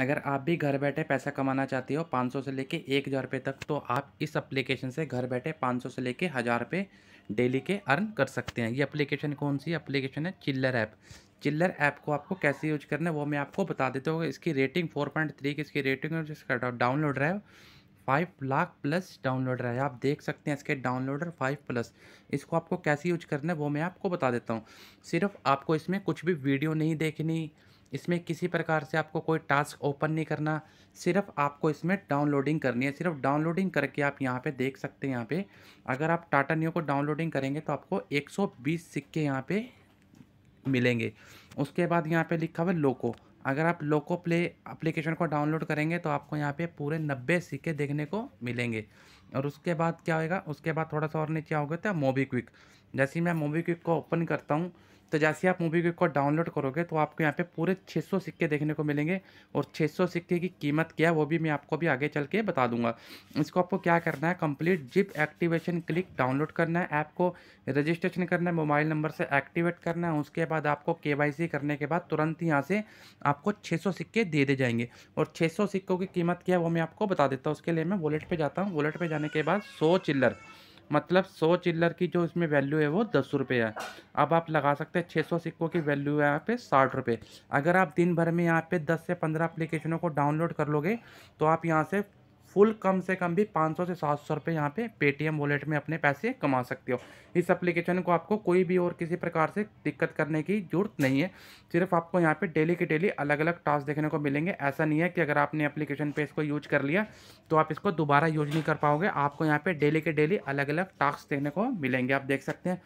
अगर आप भी घर बैठे पैसा कमाना चाहते हो 500 से लेके एक हज़ार रुपये तक तो आप इस एप्लीकेशन से घर बैठे 500 से लेके हज़ार रुपये डेली के अर्न कर सकते हैं ये एप्लीकेशन कौन सी एप्लीकेशन है चिल्लर ऐप चिल्लर ऐप को आपको कैसे यूज करना है वो मैं आपको बता देता हूँ इसकी रेटिंग फोर पॉइंट थ्री की इसकी रेटिंग है जिसका डाउनलोड रहा है फाइव लाख प्लस डाउनलोड रहा है आप देख सकते हैं इसके डाउनलोडर फाइव प्लस इसको आपको कैसे यूज करना है वो मैं आपको बता देता हूँ सिर्फ आपको इसमें कुछ भी वीडियो नहीं देखनी इसमें किसी प्रकार से आपको कोई टास्क ओपन नहीं करना सिर्फ आपको इसमें डाउनलोडिंग करनी है सिर्फ डाउनलोडिंग करके आप यहाँ पे देख सकते हैं यहाँ पे अगर आप टाटा न्यू को डाउनलोडिंग करेंगे तो आपको 120 सिक्के यहाँ पे मिलेंगे उसके बाद यहाँ पे लिखा हुआ लोको अगर आप लोको प्ले अप्लीकेशन को डाउनलोड करेंगे तो आपको यहाँ पर पूरे नब्बे सिक्के देखने को मिलेंगे और उसके बाद क्या होगा उसके बाद थोड़ा सा और नीचे आओगे तो मोबी क्विक जैसे मैं मोबी क्विक को ओपन करता हूँ तो जैसे आप मूवी को डाउनलोड करोगे तो आपको यहाँ पे पूरे 600 सिक्के देखने को मिलेंगे और 600 सिक्के की कीमत क्या है वो भी मैं आपको भी आगे चल के बता दूंगा इसको आपको क्या करना है complete zip activation click download करना है ऐप को रजिस्ट्रेशन करना है मोबाइल नंबर से एक्टिवेट करना है उसके बाद आपको के करने के बाद तुरंत यहाँ से आपको छः सिक्के दे दिए जाएंगे और छः सिक्कों की कीमत क्या है वो मैं आपको बता देता हूँ उसके लिए मैं वॉलेट पर जाता हूँ वॉलेट पर जाने के बाद सौ चिल्लर मतलब सौ चिल्लर की जो इसमें वैल्यू है वो दस रुपये है अब आप लगा सकते हैं छः सौ सिक्कों की वैल्यू है यहाँ पे साठ रुपये अगर आप दिन भर में यहाँ पे दस से पंद्रह अप्लीकेशनों को डाउनलोड कर लोगे तो आप यहाँ से फुल कम से कम भी 500 से सात सौ रुपये यहाँ पे पेटीएम वॉलेट में अपने पैसे कमा सकते हो इस एप्लीकेशन को आपको कोई भी और किसी प्रकार से दिक्कत करने की जरूरत नहीं है सिर्फ आपको यहाँ पे डेली के डेली अलग अलग टास्क देखने को मिलेंगे ऐसा नहीं है कि अगर आपने एप्लीकेशन पे इसको यूज कर लिया तो आप इसको दोबारा यूज नहीं कर पाओगे आपको यहाँ पर डेली के डेली अलग अलग टास्क देखने को मिलेंगे आप देख सकते हैं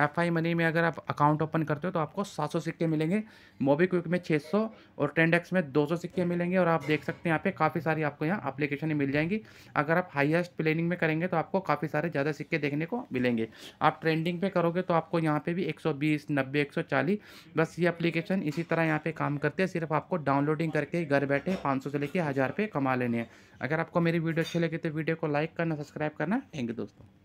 एफ आई मनी में अगर आप अकाउंट ओपन करते हो तो आपको सात सिक्के मिलेंगे मोबीक्विक में छः और टेंडेक्स में दो सिक्के मिलेंगे और आप देख सकते हैं यहाँ पर काफ़ी सारी आपको यहाँ अप्लीकेशन मिल जाएंगी अगर आप हाईएस्ट प्लेनिंग में करेंगे तो आपको काफ़ी सारे ज़्यादा सिक्के देखने को मिलेंगे आप ट्रेंडिंग पे करोगे तो आपको यहाँ पे भी 120 90 140 बस ये एप्लीकेशन इसी तरह यहाँ पे काम करते हैं सिर्फ आपको डाउनलोडिंग करके घर बैठे पाँच से लेके हज़ार रुपये कमा लेने हैं अगर आपको मेरी वीडियो अच्छी लगे तो वीडियो को लाइक करना सब्सक्राइब करना थैंक यू दोस्तों